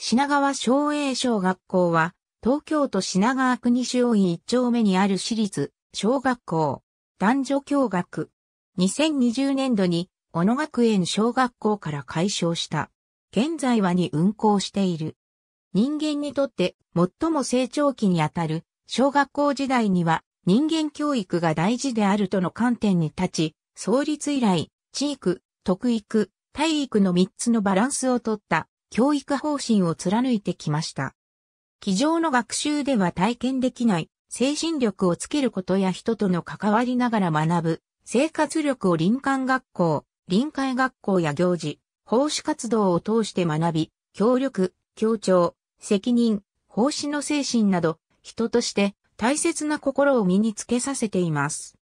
品川省営小学校は、東京都品川区西大院一丁目にある私立小学校、男女共学。2020年度に、小野学園小学校から解消した。現在はに運行している。人間にとって最も成長期にあたる小学校時代には人間教育が大事であるとの観点に立ち、創立以来、地域、特育、体育の3つのバランスをとった教育方針を貫いてきました。机上の学習では体験できない精神力をつけることや人との関わりながら学ぶ生活力を林間学校、臨海学校や行事、奉仕活動を通して学び、協力、協調、責任、奉仕の精神など、人として大切な心を身につけさせています。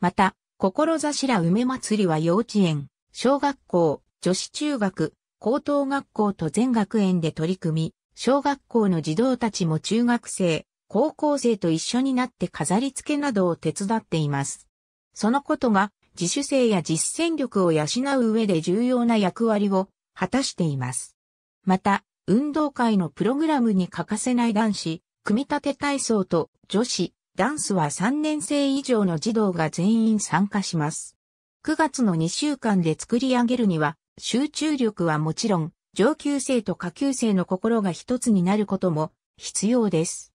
また、志ら梅祭りは幼稚園、小学校、女子中学、高等学校と全学園で取り組み、小学校の児童たちも中学生、高校生と一緒になって飾り付けなどを手伝っています。そのことが自主性や実践力を養う上で重要な役割を果たしています。また、運動会のプログラムに欠かせない男子、組み立て体操と女子、ダンスは3年生以上の児童が全員参加します。9月の2週間で作り上げるには、集中力はもちろん、上級生と下級生の心が一つになることも必要です。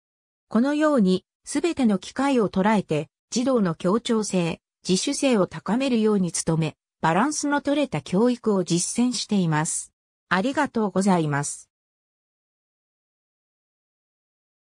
このように、すべての機会を捉えて、児童の協調性、自主性を高めるように努め、バランスの取れた教育を実践しています。ありがとうございます。